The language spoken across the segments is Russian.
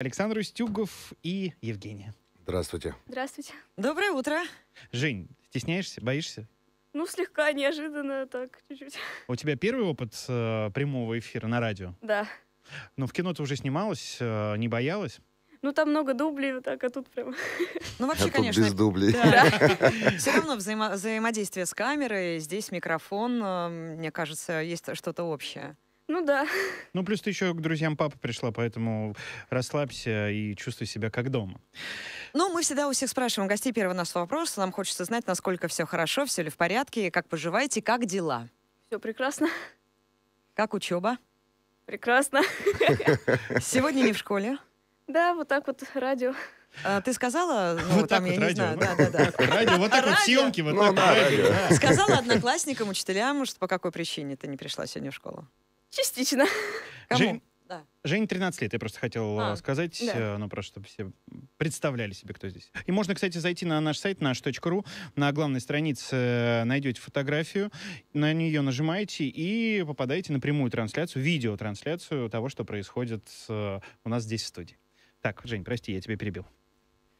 Александр Устюгов и Евгения. Здравствуйте. Здравствуйте. Доброе утро. Жень, стесняешься, боишься? Ну, слегка неожиданно так, чуть-чуть. У тебя первый опыт э, прямого эфира на радио? Да. Но в кино ты уже снималась, э, не боялась? Ну, там много дублей, вот так, а тут прям... Ну, вообще, а тут конечно... без дублей. Да. Все равно взаимо- взаимодействие с камерой, здесь микрофон, э, мне кажется, есть что-то общее. Ну да. Ну плюс ты еще к друзьям папа пришла, поэтому расслабься и чувствуй себя как дома. Ну, мы всегда у всех спрашиваем у гостей первый наш вопрос. Нам хочется знать, насколько все хорошо, все ли в порядке, как поживаете, как дела. Все прекрасно. Как учеба? Прекрасно. Сегодня не в школе? Да, вот так вот радио. А, ты сказала, ну, вот там, так я вот не радио. знаю, да, да, да. Радио, вот так радио. вот съемки, вот ну, так. Да, Сказала одноклассникам, учителям, что по какой причине ты не пришла сегодня в школу? Частично. Жень, Жень 13 лет, я просто хотел э, а, сказать, да. Э, ну, просто чтобы все представляли себе, кто здесь. И можно, кстати, зайти на наш сайт, наш.ру, на главной странице э, найдете фотографию, на нее нажимаете и попадаете на прямую трансляцию, видеотрансляцию того, что происходит у нас здесь в студии. Так, Жень, прости, я тебя перебил.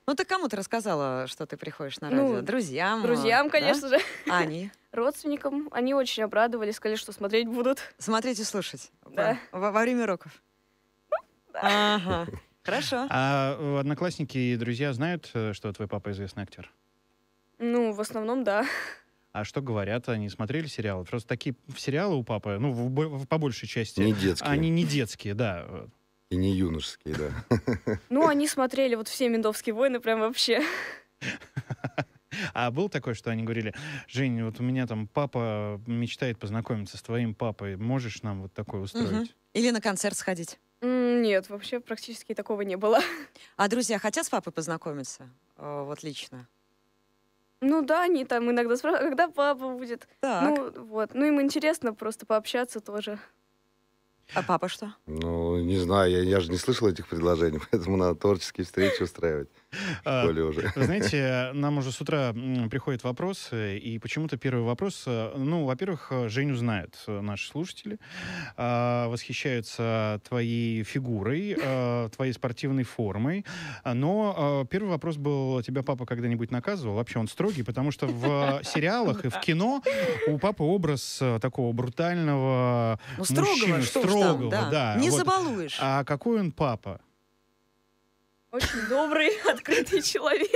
Ну, ты кому-то рассказала, что ты приходишь на ну, радио? Ну, друзьям? Друзьям, конечно да? же. Ани? родственникам. Они очень обрадовались, сказали, что смотреть будут. Смотреть и слушать. Да. Во, во время уроков. да. Ага. Хорошо. А э, одноклассники и друзья знают, э, что твой папа известный актер? Ну, в основном, да. А что говорят? Они смотрели сериалы? Просто такие сериалы у папы, ну, в, в, по большей части... Не детские. Они не детские, да. И не юношеские, да. Ну, они смотрели вот все "Миндовские войны» прям вообще. А был такой, что они говорили, Жень, вот у меня там папа мечтает познакомиться с твоим папой, можешь нам вот такое устроить? Угу. Или на концерт сходить? Нет, вообще практически такого не было. А друзья хотят с папой познакомиться? Э, вот лично? Ну да, они там иногда спрашивают, «А когда папа будет. Так. Ну вот, ну им интересно просто пообщаться тоже. А папа что? Ну, не знаю, я, я же не слышал этих предложений, поэтому надо творческие встречи устраивать. В а, уже. Вы знаете, нам уже с утра приходят вопросы, э, и почему-то первый вопрос, э, ну, во-первых, э, Женю знают наши слушатели, а, восхищаются твоей фигурой, твоей спортивной формой, а, но первый вопрос был, тебя папа когда-нибудь наказывал? Вообще он строгий, потому что в сериалах и в кино у папы образ такого брутального ну, строгого, мужчины, строгого, там, да. да. Не вот. забалуешь. А какой он папа? Очень добрый, открытый человек.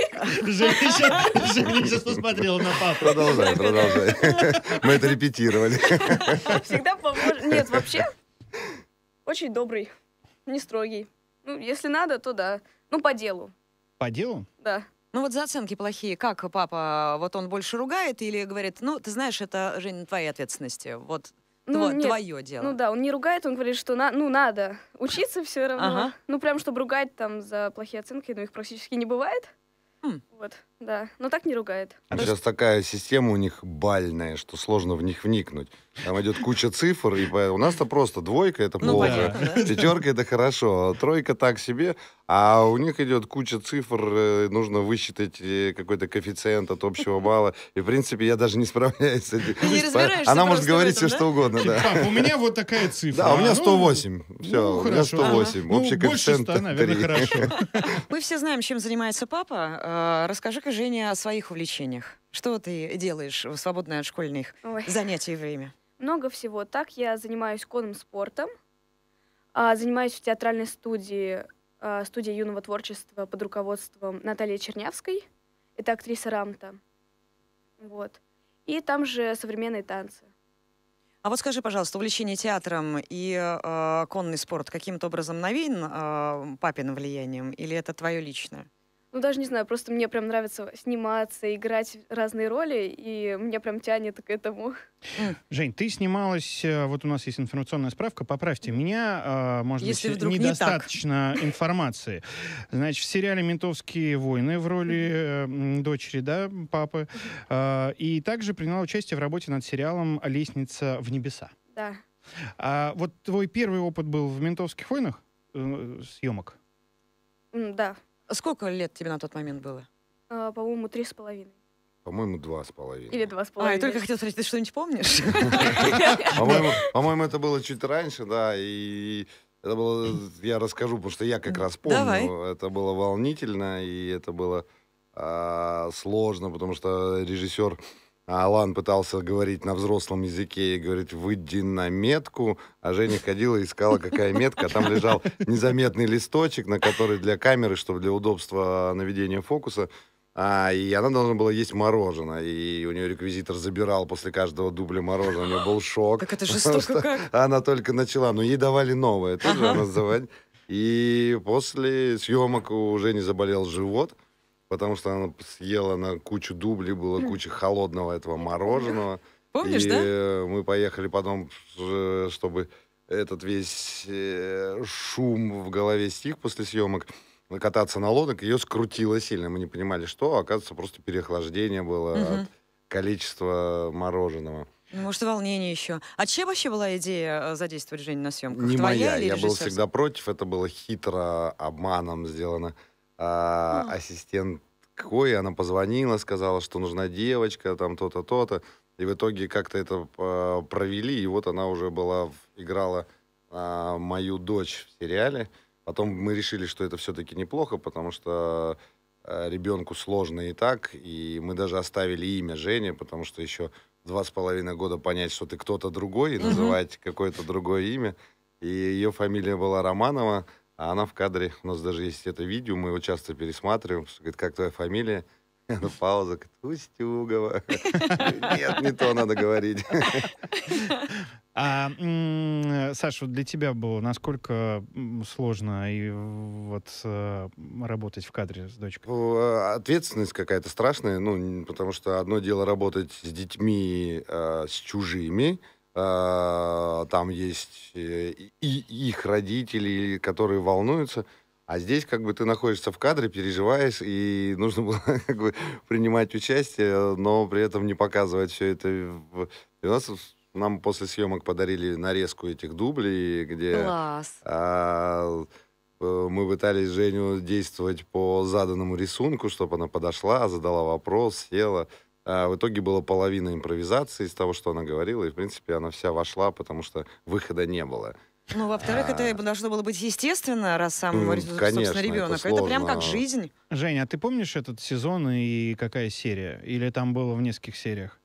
Женя сейчас посмотрела на папу. Продолжай, продолжай. Мы это репетировали. Всегда поможет. Нет, вообще, очень добрый, не строгий. Ну, если надо, то да. Ну, по делу. По делу? Да. Ну вот за оценки плохие, как папа, вот он больше ругает или говорит, ну, ты знаешь, это, Жень, твоя ответственности вот ну, Тво- нет. Твое дело. Ну да, он не ругает, он говорит, что на, ну надо учиться все равно. Ага. Ну прям, чтобы ругать там за плохие оценки, но их практически не бывает. М. Хм. Вот да. Но так не ругает. А сейчас такая система у них бальная, что сложно в них вникнуть. Там идет куча цифр, и у нас-то просто двойка это ну, плохо. Пятерка это хорошо, а тройка так себе. А у них идет куча цифр, э, нужно высчитать э, какой-то коэффициент от общего балла. И, в принципе, я даже не справляюсь с этим. Она может говорить все, что угодно. А, у меня вот такая цифра. Да, у меня 108. Ну, все, ну, у меня 108. Ага. Общий ну, коэффициент Мы все знаем, чем занимается папа. Э, расскажи-ка, Женя, о своих увлечениях. Что ты делаешь в свободное от школьных Ой. занятий время? Много всего. Так, я занимаюсь конным спортом, а, занимаюсь в театральной студии, а, студии юного творчества под руководством Натальи Чернявской. Это актриса Рамта. Вот. И там же современные танцы. А вот скажи, пожалуйста, увлечение театром и э, конный спорт каким-то образом новин э, папиным влиянием или это твое личное? Ну, даже не знаю, просто мне прям нравится сниматься, играть разные роли, и мне прям тянет к этому. Жень, ты снималась, э, вот у нас есть информационная справка, поправьте меня, а, может Если быть, вдруг недостаточно не информации. Значит, в сериале «Ментовские войны» в роли э, дочери, да, папы, а, и также приняла участие в работе над сериалом «Лестница в небеса». Да. А вот твой первый опыт был в «Ментовских войнах» э, съемок? Да. Сколько лет тебе на тот момент было? А, по-моему, три с половиной. По-моему, два с половиной. Или два с половиной. А, я только хотел спросить, ты что-нибудь помнишь? По-моему, это было чуть раньше, да, и это было, я расскажу, потому что я как раз помню, это было волнительно, и это было а, сложно, потому что режиссер а Алан пытался говорить на взрослом языке и говорит «выйди на метку», а Женя ходила и искала, какая метка, а там лежал незаметный листочек, на который для камеры, чтобы для удобства наведения фокуса, а, и она должна была есть мороженое. И у нее реквизитор забирал после каждого дубля мороженое. У нее был шок. Так это жестоко как? Она только начала, но ей давали новое. тоже ага. она завод... И после съемок у Жени заболел живот потому что она съела на кучу дублей, было куча холодного этого мороженого. Помнишь, и да? мы поехали потом, э, чтобы этот весь э, шум в голове стих после съемок, кататься на лодок, ее скрутило сильно. Мы не понимали, что. Оказывается, просто переохлаждение было угу. от количества мороженого. Ну, может, волнение еще. А чем вообще была идея э, задействовать Женю на съемках? Не Твоя моя, я был всегда против. Это было хитро, обманом сделано а, а. ассистенткой, она позвонила, сказала, что нужна девочка, там то-то, то-то. И в итоге как-то это а, провели, и вот она уже была, играла а, мою дочь в сериале. Потом мы решили, что это все-таки неплохо, потому что а, ребенку сложно и так, и мы даже оставили имя Женя, потому что еще два с половиной года понять, что ты кто-то другой, и называть угу. какое-то другое имя. И ее фамилия была Романова, а она в кадре, у нас даже есть это видео, мы его часто пересматриваем. Говорит, как твоя фамилия? Ну, пауза, говорит, Устюгова. Нет, не то надо говорить. А, Саша, для тебя было насколько сложно и вот э, работать в кадре с дочкой? А, ответственность какая-то страшная, ну, потому что одно дело работать с детьми, а, с чужими, Э, там есть э, и их родители, которые волнуются. А здесь как бы ты находишься в кадре, переживаешь, и нужно было как бы принимать участие, но при этом не показывать все это. И у нас нам после съемок подарили нарезку этих дублей, где А, э, мы пытались Женю действовать по заданному рисунку, чтобы она подошла, задала вопрос, села. А в итоге было половина импровизации из того, что она говорила, и, в принципе, она вся вошла, потому что выхода не было. Ну, во-вторых, а... это должно было быть естественно, раз сам, ну, собственно, конечно, ребенок. Это, это прям как жизнь. Женя, а ты помнишь этот сезон и какая серия? Или там было в нескольких сериях?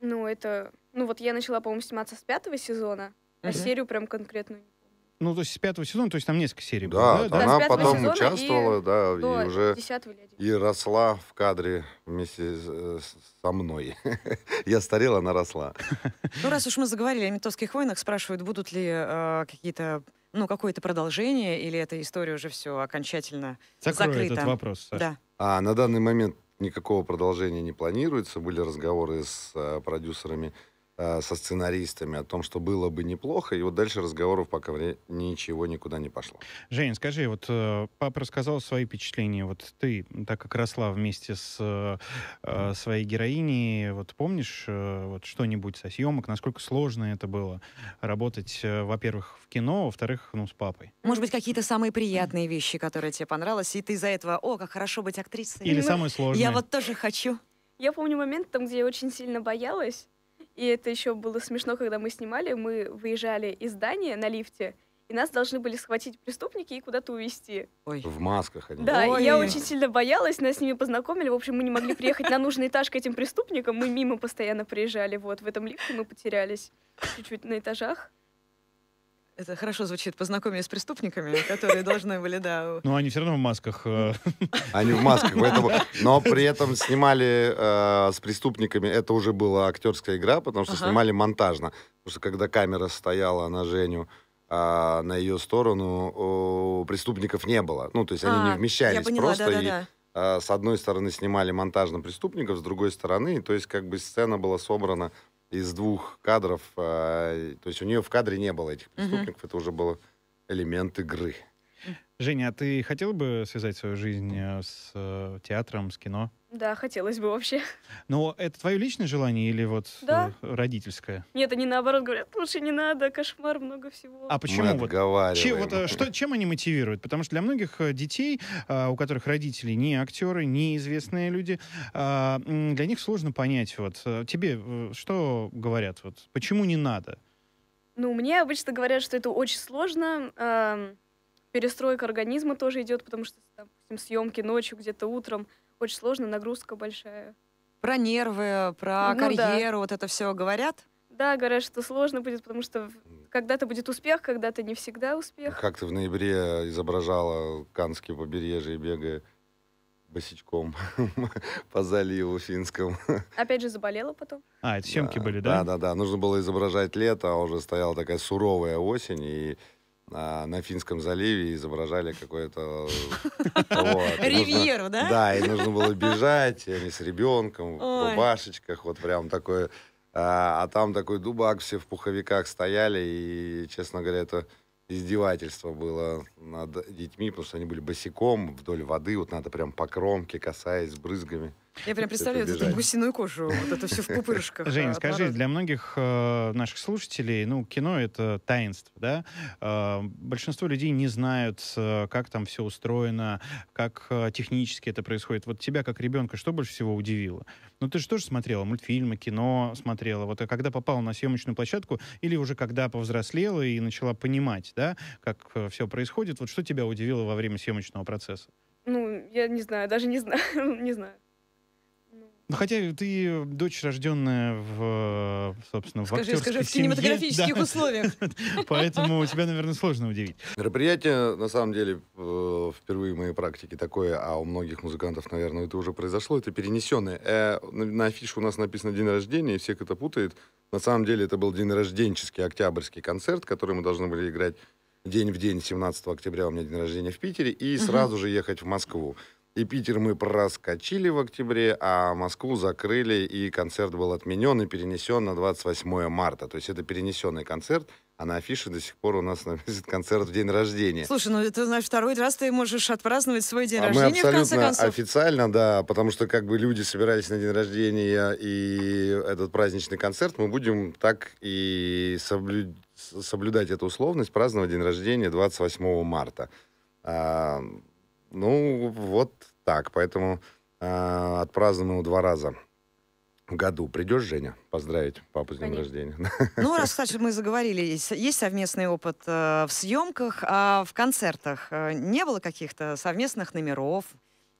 Ну, это... Ну, вот я начала, по-моему, сниматься с пятого сезона, угу. а серию прям конкретную ну, то есть с пятого сезона, то есть там несколько серий Да, было, да? она да, потом участвовала, и да, и уже и росла в кадре вместе э, со мной. Я старела, она росла. Ну, раз уж мы заговорили о ментовских войнах, спрашивают, будут ли э, какие-то ну, какое-то продолжение, или эта история уже все окончательно Закрой закрыта? этот вопрос, Саша. Да. А, на данный момент никакого продолжения не планируется. Были разговоры с а, продюсерами Э, со сценаристами о том, что было бы неплохо, и вот дальше разговоров пока ничего никуда не пошло. Жень, скажи, вот э, папа рассказал свои впечатления, вот ты, так как росла вместе с э, э своей героиней, вот помнишь э, вот что-нибудь со съемок, насколько сложно это было работать, э, во-первых, в кино, а во-вторых, ну, с папой? Может быть, какие-то самые приятные вещи, которые тебе понравились, и ты из-за этого, о, как хорошо быть актрисой. Или самое сложное. Я вот тоже хочу. Я помню момент, там, где я очень сильно боялась, и это еще было смешно, когда мы снимали, мы выезжали из здания на лифте, и нас должны были схватить преступники и куда-то увезти. Ой. В масках они. Да, Ой. я очень сильно боялась, нас с ними познакомили. В общем, мы не могли приехать на нужный этаж к этим преступникам, мы мимо постоянно приезжали. Вот, в этом лифте мы потерялись чуть-чуть на этажах. Это хорошо звучит. Познакомились с преступниками, которые должны были, да... Ну, они все равно в масках. Э, они в масках, Но при этом снимали э, с преступниками, это уже была актерская игра, потому что снимали монтажно. Потому что когда камера стояла на Женю, а на ее сторону преступников не было. Ну, то есть они не а, вмещались просто. и, а, с одной стороны снимали монтажно преступников, с другой стороны, то есть как бы сцена была собрана из двух кадров, а, то есть у нее в кадре не было этих преступников, mm это уже был элемент игры. Женя, а ты хотел бы связать свою жизнь э, с э, театром, с кино? Да, хотелось бы вообще. Но это твое личное желание или вот да? Э, родительское? Нет, они наоборот говорят, лучше не надо, кошмар, много всего. А почему Мы вот? Чем, вот э, что, чем они мотивируют? Потому что для многих э, детей, у которых родители не актеры, не известные люди, для них сложно понять, вот тебе что говорят, вот почему не надо? Ну, мне обычно говорят, что это очень сложно. Перестройка организма тоже идет, потому что, там съемки ночью, где-то утром очень сложно, нагрузка большая. Про нервы, про ну, ну карьеру, да. вот это все говорят? Да, говорят, что сложно будет, потому что когда-то будет успех, когда-то не всегда а успех. Как ты в ноябре изображала Канские побережье, бегая босичком по заливу финском. Опять же заболела потом. А, это съемки да, были, да? Да, да, да. Нужно было изображать лето, а уже стояла такая суровая осень, и а, на Финском заливе изображали какое-то... Ривьеру, да? Да, и нужно было бежать, они с ребенком, в рубашечках, вот прям такое... А, а там такой дубак, все в пуховиках стояли, и, честно говоря, это издевательство было над детьми, потому что они были босиком вдоль воды, вот надо прям по кромке, касаясь, брызгами. Я прям представляю вот эту гусиную кожу, вот это все в пупырышках. Жень, а, скажи, для многих э, наших слушателей, ну, кино — это таинство, да? Э, большинство людей не знают, э, как там все устроено, как технически это происходит. Вот тебя, как ребенка, что больше всего удивило? Ну, ты же тоже смотрела мультфильмы, кино смотрела. Вот а когда попала на съемочную площадку или уже когда повзрослела и начала понимать, да, как все происходит, вот что тебя удивило во время съемочного процесса? Ну, я не знаю, даже не знаю, не знаю. Ну, хотя ты дочь, рожденная в, э, собственно, скажи, в Скажи, скажи, в кинематографических да. условиях. Поэтому тебя, наверное, сложно удивить. Мероприятие, на самом деле, э, впервые в моей практике такое, а у многих музыкантов, наверное, это уже произошло, это перенесенное. Э, на афише у нас написано «День рождения», и всех это путает. На самом деле это был день рожденческий, октябрьский концерт, который мы должны были играть день в день, 17 октября у меня день рождения в Питере, и сразу же ехать в Москву. И Питер мы проскочили в октябре, а Москву закрыли, и концерт был отменен и перенесен на 28 марта. То есть это перенесенный концерт, а на афише до сих пор у нас написан концерт в день рождения. Слушай, ну это, знаешь, второй раз ты можешь отпраздновать свой день а рождения, мы абсолютно в конце концов. официально, да, потому что как бы люди собирались на день рождения и этот праздничный концерт, мы будем так и соблю... соблюдать эту условность, праздновать день рождения 28 марта. А, ну, вот так. Поэтому э, отпразднуем его два раза в году. Придешь, Женя, поздравить папу с днем Конечно. рождения? Ну, раз, кстати, мы заговорили, есть, есть совместный опыт э, в съемках, а в концертах э, не было каких-то совместных номеров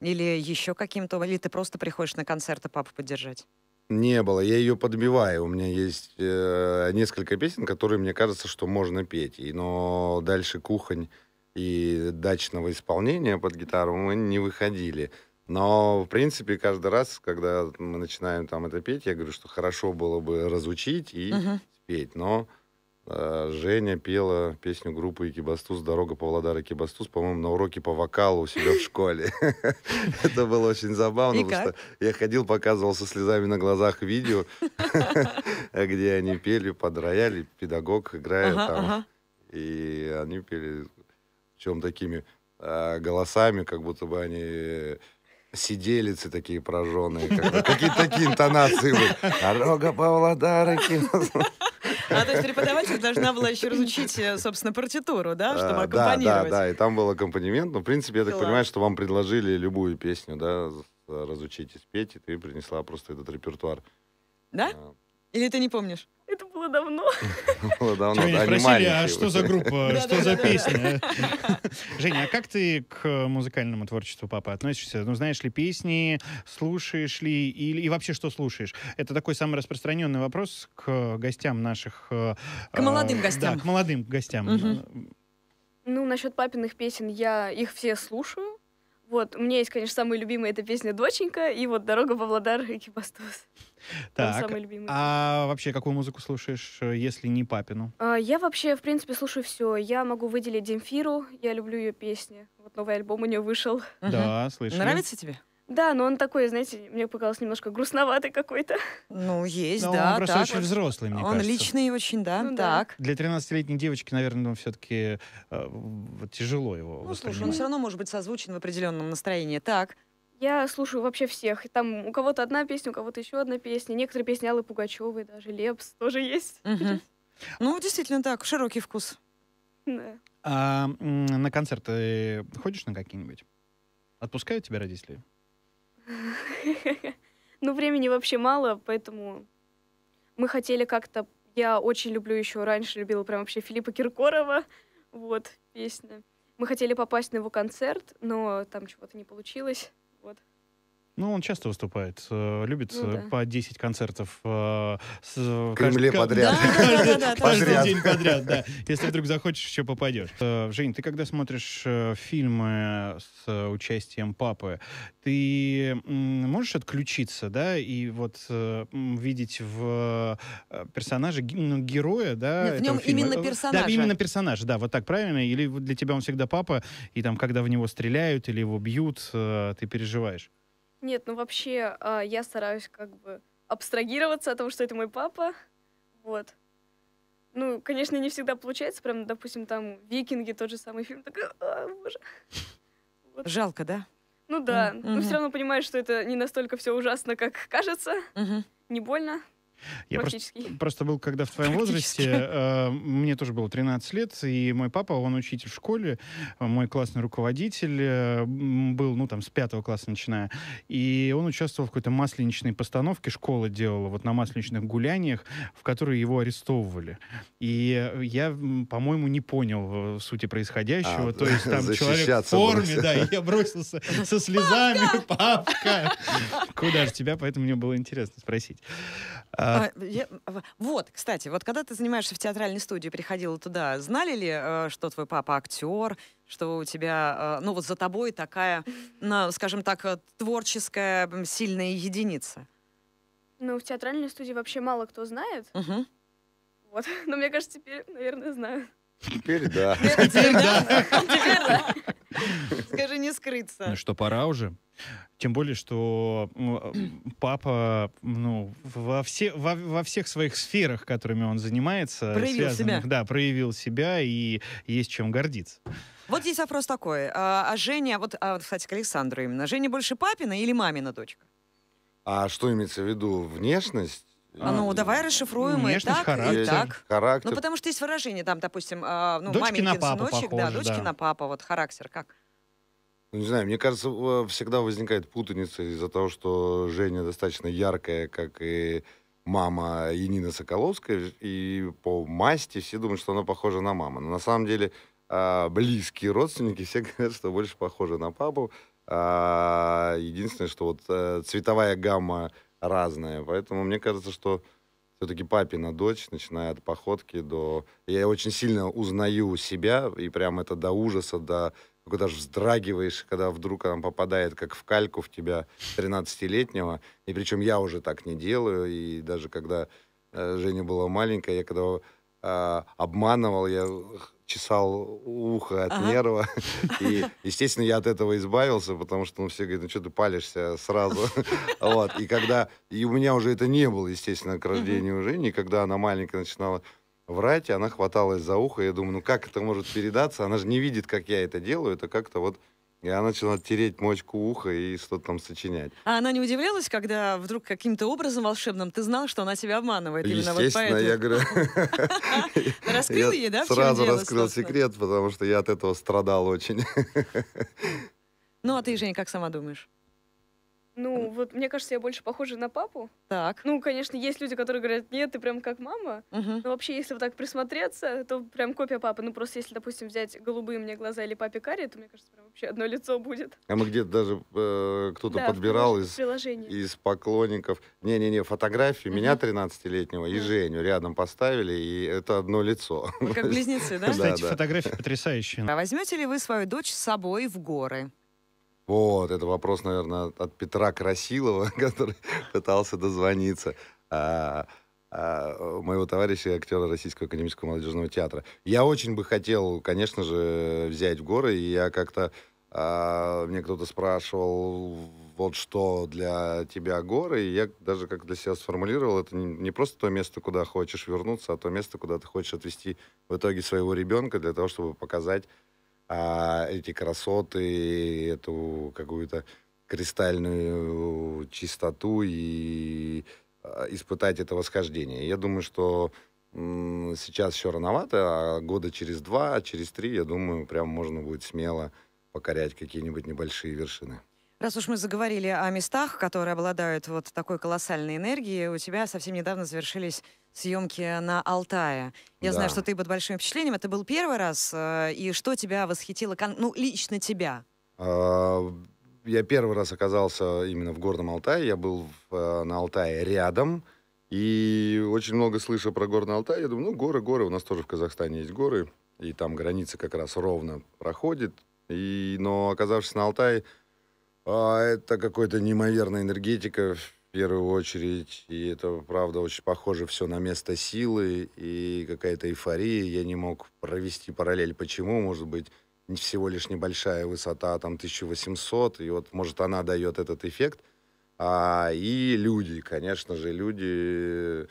или еще каким-то? Или ты просто приходишь на концерты папу поддержать? Не было, я ее подбиваю. У меня есть э, несколько песен, которые, мне кажется, что можно петь. И, но дальше кухонь и дачного исполнения под гитару мы не выходили. Но, в принципе, каждый раз, когда мы начинаем там это петь, я говорю, что хорошо было бы разучить и угу. спеть. Но э, Женя пела песню группы Экибастуз «Дорога по Павлодара Экибастуз», по-моему, на уроке по вокалу у себя в школе. Это было очень забавно, потому что я ходил, показывал со слезами на глазах видео, где они пели под рояль, педагог играет там. И они пели чем такими э, голосами, как будто бы они э, сиделицы такие пораженные, какие-то такие интонации были. Дорога Павлодара А то есть преподаватель должна была еще разучить, э, собственно, партитуру, да, а, чтобы аккомпанировать. Да, да, да, и там был аккомпанемент. Но, ну, в принципе, я так понимаю, что вам предложили любую песню, да, разучить и спеть, и ты принесла просто этот репертуар. Да? А. Или ты не помнишь? это было давно. Было давно, да, спросили, а что за группа, что за песня? Женя, а как ты к музыкальному творчеству папы относишься? Ну, знаешь ли песни, слушаешь ли, и вообще что слушаешь? Это такой самый распространенный вопрос к гостям наших... Э, э, к молодым гостям. к молодым гостям. Э, ну, насчет папиных песен я их все слушаю. Вот, у меня есть, конечно, самая любимая эта песня «Доченька» и вот «Дорога в Владар и «Кипастус». Так, а вообще какую музыку слушаешь, э, если не папину? А, я вообще, в принципе, слушаю все. Я могу выделить Демфиру, я люблю ее песни. Вот новый альбом у нее вышел. Да, слышал. Нравится тебе? Да, но он такой, знаете, мне показалось немножко грустноватый какой-то. Ну, есть, но да. Он просто так. очень взрослый, мне он кажется. Он личный очень, да, ну, так. Да. Для 13-летней девочки, наверное, ну, все-таки э, тяжело его Ну, слушай, он все равно может быть созвучен в определенном настроении. Так. Я слушаю вообще всех. Там у кого-то одна песня, у кого-то еще одна песня. Некоторые песни Аллы Пугачевой, даже Лепс тоже есть. Ну, действительно так, широкий вкус. А, на концерты ходишь на какие-нибудь? Отпускают тебя родители? Ну, времени вообще мало, поэтому мы хотели как-то... Я очень люблю еще раньше, любила прям вообще Филиппа Киркорова. Вот, песня. Мы хотели попасть на его концерт, но там чего-то не получилось. Ну, он часто выступает, э, любит ну, э, да. по 10 концертов. Э, с, в Кремле кажд... подряд. Каждый день подряд, да. Если вдруг захочешь, еще попадешь. Жень, ты когда смотришь фильмы с участием папы, ты можешь отключиться, да, и вот видеть в персонаже ну, героя, да, Нет, в нем фильма. именно персонажа. Да, именно персонажа, да, вот так правильно? Или для тебя он всегда папа, и там, когда в него стреляют или его бьют, ты переживаешь? Нет, ну вообще а, я стараюсь как бы абстрагироваться от того, что это мой папа. Вот. Ну, конечно, не всегда получается. Прям, допустим, там «Викинги», тот же самый фильм. Такой, а, боже. Вот. Жалко, да? Ну да. Mm-hmm. Но все равно понимаешь, что это не настолько все ужасно, как кажется. Mm-hmm. Не больно. Я просто, просто был, когда в твоем возрасте, э, мне тоже было 13 лет, и мой папа, он учитель в школе, э, мой классный руководитель э, был, ну, там, с пятого класса начиная, и он участвовал в какой-то масленичной постановке, школа делала, вот на масленичных гуляниях, в которые его арестовывали. И я, по-моему, не понял э, сути происходящего, а, то есть там человек в форме, бросил. да, и я бросился со слезами, папка! Куда же тебя, поэтому мне было интересно спросить. А, а, а, я, вот, кстати, вот когда ты занимаешься в театральной студии, приходила туда, знали ли, э, что твой папа актер, что у тебя, э, ну вот за тобой такая, ну, скажем так, э, творческая сильная единица? Ну, в театральной студии вообще мало кто знает. Угу. Вот, но мне кажется, теперь, наверное, знаю. Теперь да. Теперь да. Скажи, не скрыться. Ну что, пора уже? Тем более, что ну, э, папа ну, во, все, во, во всех своих сферах, которыми он занимается, проявил себя. Да, проявил себя и есть чем гордиться. Вот здесь вопрос такой. А, а Женя, вот, а, кстати, к Александру именно. Женя больше папина или мамина дочка? А что имеется в виду? Внешность? А, ну, а, давай расшифруем и так, характер. и так. Характер. Ну, потому что есть выражение, там, допустим, э, ну, дочки маменькин на сыночек, похоже, да, дочки да. на папа, вот характер как? Ну, не знаю, мне кажется, э, всегда возникает путаница из-за того, что Женя достаточно яркая, как и мама Енина Соколовская, и по масти все думают, что она похожа на маму. Но на самом деле а, близкие родственники все говорят, что больше похожа на папу. единственное, что вот э, цветовая гамма разное. Поэтому мне кажется, что все-таки папина дочь, начиная от походки до... Я очень сильно узнаю себя, и прям это до ужаса, до когда же вздрагиваешь, когда вдруг она попадает как в кальку в тебя 13-летнего. И причем я уже так не делаю. И даже когда э, Женя была маленькая, я когда э, обманывал, я чесал ухо от ага. нерва. И, естественно, я от этого избавился, потому что ну, все говорят, ну что ты палишься сразу. вот. И когда... И у меня уже это не было, естественно, к рождению уже. Никогда она маленькая начинала врать, и она хваталась за ухо. Я думаю, ну как это может передаться? Она же не видит, как я это делаю. Это как-то вот и она начала тереть мочку уха и что-то там сочинять. А она не удивлялась, когда вдруг каким-то образом волшебным ты знал, что она тебя обманывает? Именно Естественно, вот я говорю... Раскрыл ей, да? Сразу раскрыл секрет, потому что я от этого страдал очень. Ну, а ты, Женя, как сама думаешь? Ну, вот мне кажется, я больше похожа на папу. Так. Ну, конечно, есть люди, которые говорят, нет, ты прям как мама. Угу. Но вообще, если вот так присмотреться, то прям копия папы. Ну, просто если, допустим, взять голубые мне глаза или папе карие, то, мне кажется, прям вообще одно лицо будет. А мы где-то даже э, кто-то да, подбирал из, приложение. из поклонников. Не-не-не, фотографию угу. меня 13-летнего и Женю рядом поставили, и это одно лицо. Вы как близнецы, да? Кстати, фотография потрясающая. А возьмете ли вы свою дочь с собой в горы? Вот, это вопрос, наверное, от Петра Красилова, который пытался дозвониться. А, а, моего товарища, актера Российского академического молодежного театра. Я очень бы хотел, конечно же, взять в горы, и я как-то... А, мне кто-то спрашивал, вот что для тебя горы, и я даже как для себя сформулировал, это не, не просто то место, куда хочешь вернуться, а то место, куда ты хочешь отвести в итоге своего ребенка для того, чтобы показать а эти красоты, эту какую-то кристальную чистоту и а, испытать это восхождение. Я думаю, что сейчас еще рановато, а года через два, через три, я думаю, прям можно будет смело покорять какие-нибудь небольшие вершины. Раз уж мы заговорили о местах, которые обладают вот такой колоссальной энергией, у тебя совсем недавно завершились съемки на Алтае. Я да. знаю, что ты под большим впечатлением. Это был первый раз. Э, и что тебя восхитило, ну, лично тебя? А, я первый раз оказался именно в Горном Алтае. Я был в, э, на Алтае рядом. И очень много слышу про Горный Алтай. Я думаю, ну, горы, горы. У нас тоже в Казахстане есть горы. И там граница как раз ровно проходит. И, но оказавшись на Алтае, а это какой-то неимоверная энергетика в первую очередь. И это, правда, очень похоже все на место силы и какая-то эйфория. Я не мог провести параллель. Почему? Может быть, всего лишь небольшая высота, там 1800, и вот, может, она дает этот эффект. А, и люди, конечно же, люди...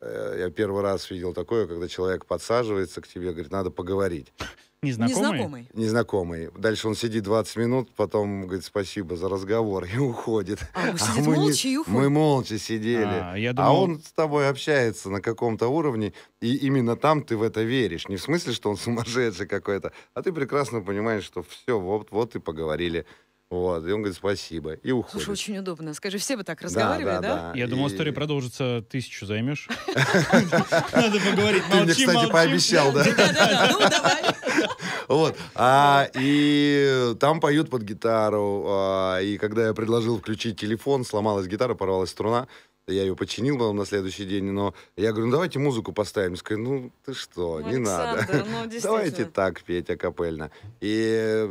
Э, я первый раз видел такое, когда человек подсаживается к тебе, говорит, надо поговорить. Незнакомый? Незнакомый. Дальше он сидит 20 минут, потом говорит спасибо за разговор и уходит. А, а мы, молча, не... и уходит. мы молча сидели. А, я а думал... а он с тобой общается на каком-то уровне, и именно там ты в это веришь. Не в смысле, что он сумасшедший какой-то, а ты прекрасно понимаешь, что все, вот, вот и поговорили. Вот, и он говорит спасибо, и уходит. Слушай, очень удобно. Скажи, все бы так разговаривали, да? да, да? да. Я и... думал, история продолжится, тысячу займешь. Надо поговорить, Ты мне, кстати, пообещал, да? Да-да-да, ну давай. Вот. А, и там поют под гитару. А, и когда я предложил включить телефон, сломалась гитара, порвалась струна. Я ее починил потом на следующий день, но я говорю, ну давайте музыку поставим. Скажу, ну ты что, ну, не Александр, надо. Ну, давайте так петь акапельно. И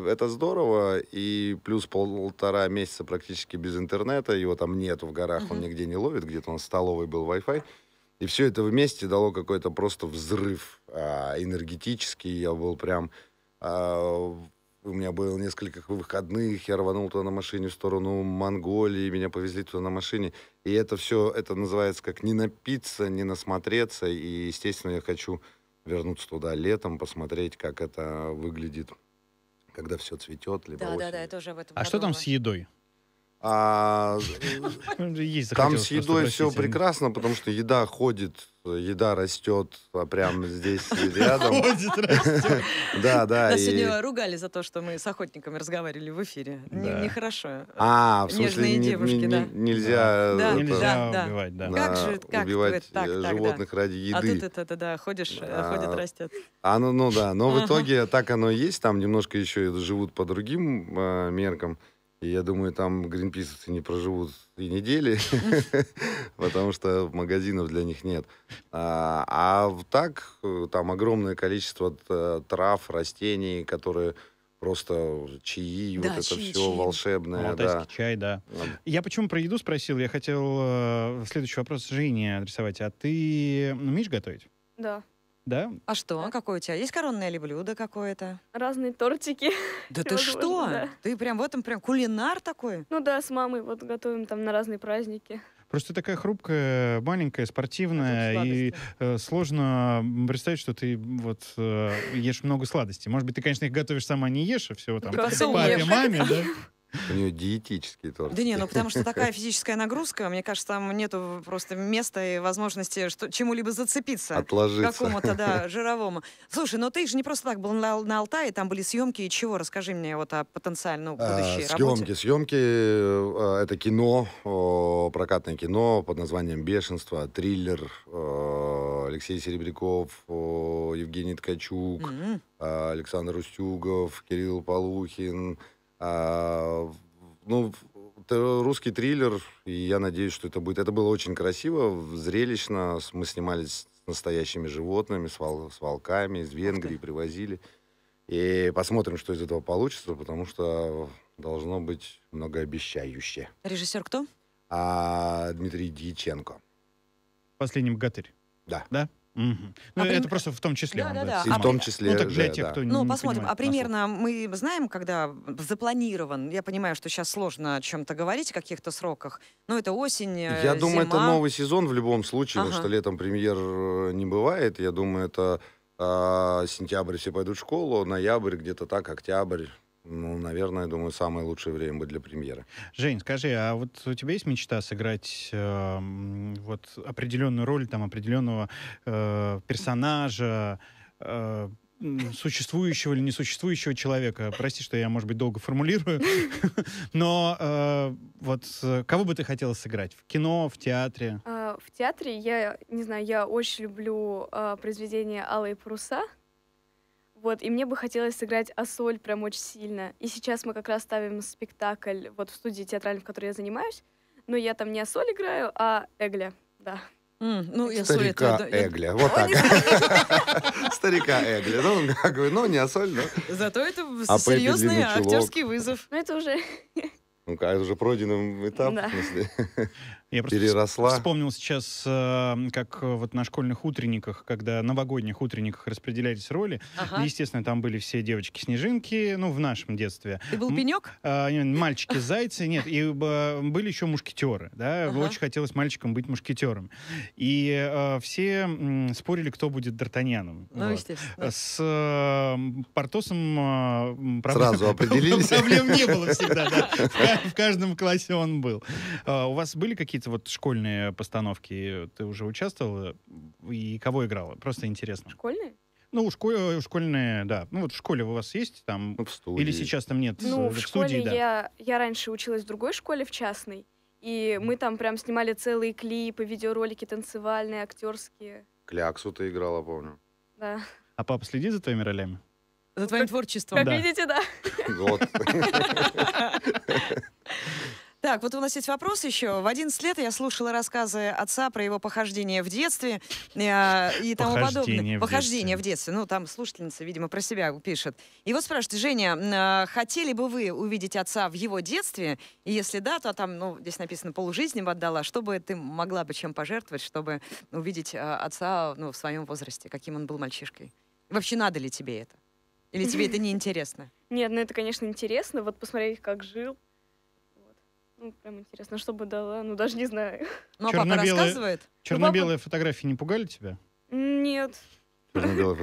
это здорово. И плюс полтора месяца практически без интернета. Его там нету в горах, угу. он нигде не ловит. Где-то он в столовой был Wi-Fi. И все это вместе дало какой-то просто взрыв а, энергетический. Я был прям а, у меня было несколько выходных, я рванул туда на машине в сторону Монголии, меня повезли туда на машине. И это все, это называется как не напиться, не насмотреться. И, естественно, я хочу вернуться туда летом, посмотреть, как это выглядит, когда все цветет. Либо да, осенью. да, да, это уже в этом. А подумала. что там с едой? А, там с едой все прекрасно, потому что еда ходит, еда растет а прямо здесь рядом. Ходит, растет. Да, да. Нас сегодня ругали за то, что мы с охотниками разговаривали в эфире. Нехорошо. А, в смысле, нельзя убивать, да. Как же, как убивать э, животных ради а еды. А ты, это, да, ходишь, э, а, ходит, растет. А, ну, ну да, но в итоге так оно и есть, там немножко еще живут по другим э, меркам. И я думаю, там гринписовцы не проживут и недели, потому что магазинов для них нет. А, а так, э, там огромное количество э, трав, растений, которые просто чаи, вот это все волшебное. Алтайский да. чай, да. Я почему про еду спросил? Я хотел э, следующий вопрос Жене адресовать. А ты умеешь готовить? Да. Да? А что? Да. Какое у тебя? Есть коронное или блюдо какое-то? Разные тортики. Да ты что? Да. Ты прям в этом прям кулинар такой? Ну да, с мамой вот готовим там на разные праздники. Просто ты такая хрупкая, маленькая, спортивная, и э, сложно представить, что ты вот э, ешь много сладостей. Может быть, ты, конечно, их готовишь сама, не ешь, а все там папе, маме, да? У нее диетический торт. Да не, ну потому что такая физическая нагрузка, мне кажется, там нету просто места и возможности что, чему-либо зацепиться. Отложиться. Какому-то, да, жировому. Слушай, но ну ты же не просто так был на, на Алтае, там были съемки и чего? Расскажи мне вот о потенциально а, будущей а, работе. Съемки, съемки, э, это кино, прокатное кино под названием «Бешенство», триллер, Алексей Серебряков, Евгений Ткачук, mm-hmm. Александр Устюгов, Кирилл Полухин, а, ну, русский триллер, и я надеюсь, что это будет. Это было очень красиво, зрелищно. Мы снимались с настоящими животными, с, вол с волками, из Венгрии привозили. И посмотрим, что из этого получится, потому что должно быть многообещающе. Режиссер кто? А, Дмитрий Дьяченко. Последний богатырь. Да. Да? Угу. Ну, а это прим... просто в том числе. Да, да, да. И а в том числе. Ну, так для же, тех, да. кто ну, не посмотрим. Понимает, а примерно насколько... мы знаем, когда запланирован. Я понимаю, что сейчас сложно о чем-то говорить, о каких-то сроках. Но это осень. Э, Я зима. думаю, это новый сезон в любом случае, ага. потому что летом премьер э, не бывает. Я думаю, это а, сентябрь все пойдут в школу, ноябрь где-то так, октябрь. Ну, наверное, думаю, самое лучшее время будет для премьеры. Жень, скажи, а вот у тебя есть мечта сыграть э, вот определенную роль там определенного э, персонажа? Э, существующего или несуществующего человека. Прости, что я, может быть, долго формулирую, но э, вот э, кого бы ты хотела сыграть? В кино, в театре? А, в театре я, не знаю, я очень люблю э, произведение «Алые паруса», вот, и мне бы хотелось сыграть «Ассоль» прям очень сильно. И сейчас мы как раз ставим спектакль вот в студии театральной, в которой я занимаюсь. Но я там не «Ассоль» играю, а «Эгля», да. Mm, ну, я соль это... Эгля, вот так. Старика Эгля. Ну, как бы, ну, не соль, но... Зато это а серьезный актерский вызов. Ну, это уже... Ну, это уже пройденный этап. Я просто переросла. вспомнил сейчас, э, как э, вот на школьных утренниках, когда новогодних утренниках распределялись роли. Ага. Естественно, там были все девочки-снежинки, ну, в нашем детстве. Ты был пенек? Э, Мальчики-зайцы, нет. И были еще мушкетеры, да. Ага. Очень хотелось мальчикам быть мушкетером. И все спорили, кто будет Д'Артаньяном. Ну, вот. естественно. С Портосом... Сразу определились. Проблем не было всегда, да. В каждом классе он был. У вас были какие-то эти вот школьные постановки ты уже участвовала? И кого играла? Просто интересно. Школьные? Ну, школь, э, школьные, да. Ну, вот в школе у вас есть там? Ну, в студии. Или сейчас там нет? Ну, э, в, в школе да. я, я раньше училась в другой школе, в частной. И мы там прям снимали целые клипы, видеоролики танцевальные, актерские. Кляксу ты играла, помню. Да. А папа следит за твоими ролями? За твоим как, творчеством, Как да. видите, да. Вот. Так, вот у нас есть вопрос еще. В 11 лет я слушала рассказы отца про его похождение в детстве э, и тому подобное. В похождение в детстве. Ну, там слушательница, видимо, про себя пишет. И вот спрашивает, Женя, э, хотели бы вы увидеть отца в его детстве? И если да, то там, ну, здесь написано, полжизни бы отдала. Что бы ты могла бы чем пожертвовать, чтобы увидеть э, отца ну, в своем возрасте? Каким он был мальчишкой? И вообще надо ли тебе это? Или тебе это неинтересно? Нет, ну это, конечно, интересно. Вот посмотреть, как жил, ну, прям интересно, что бы дала. Ну, даже не знаю. Ну, а папа Черно-белые- рассказывает? Ну, черно фотографии не пугали тебя? Нет. Ну,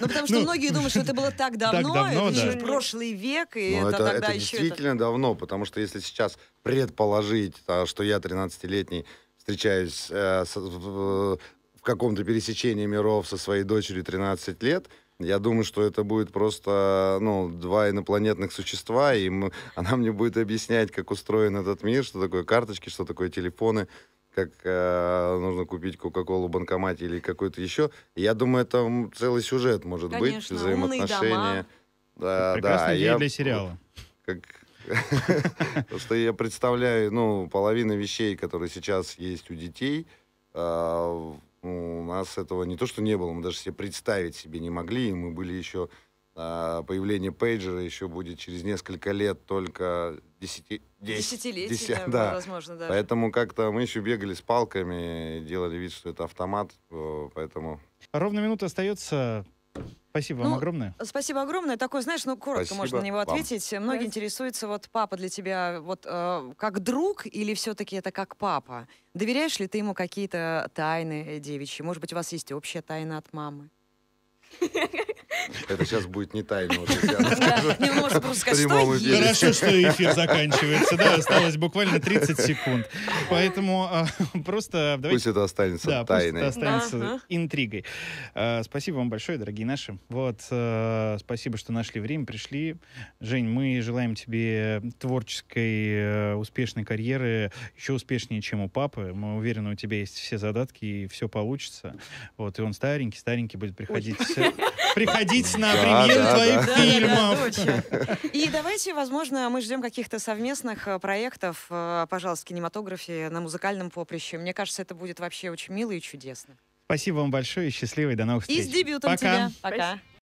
потому что ну, многие думают, что это было так давно, это да. Ну, прошлый век, и это, это, тогда еще... это- действительно давно, потому что если сейчас предположить, а, что я 13-летний встречаюсь э, в, в каком-то пересечении миров со своей дочерью 13 лет, я думаю, что это будет просто, ну, два инопланетных существа, и мы, она мне будет объяснять, как устроен этот мир, что такое карточки, что такое телефоны, как э, нужно купить Кока-Колу в банкомате или какой то еще. Я думаю, это целый сюжет может Конечно, быть, взаимоотношения. Да, Прекрасная да, идея я, для сериала. Как, Потому что я представляю, ну, половина вещей, которые сейчас есть у детей, а, ну, у нас этого не то, что не было, мы даже себе представить себе не могли, и мы были еще... А, появление пейджера еще будет через несколько лет только десяти... десятилетий, деся... да. возможно, да. Поэтому как-то мы еще бегали с палками, делали вид, что это автомат, э, поэтому... Ровно минута остается. Спасибо вам ну, огромное. Спасибо огромное. Такое, знаешь, ну коротко спасибо можно на него ответить. Вам. Многие интересуются, вот папа для тебя вот э, как друг или все-таки это как папа? Доверяешь ли ты ему какие-то тайны девичьи? Может быть, у вас есть общая тайна от мамы? Это сейчас будет не тайна. Вот, да, можно просто сказать, что есть. Хорошо, что эфир заканчивается. Да, осталось буквально 30 секунд. Поэтому а, просто давайте... Пусть это останется тайной. Пусть это останется интригой. А, спасибо вам большое, дорогие наши. Вот, а, спасибо, что нашли время, пришли. Жень, мы желаем тебе творческой, э, успешной карьеры, еще успешнее, чем у папы. Мы уверены, у тебя есть все задатки и все получится. Вот, и он старенький, старенький будет приходить Приходить на премьеру твоих фильмов. И давайте, возможно, мы ждем каких-то совместных э, проектов, э, пожалуйста, в кинематографе, на музыкальном поприще. Мне кажется, это будет вообще очень мило и чудесно. Спасибо вам большое, и счастливой до новых встреч. И с дебютом тебя. Пока.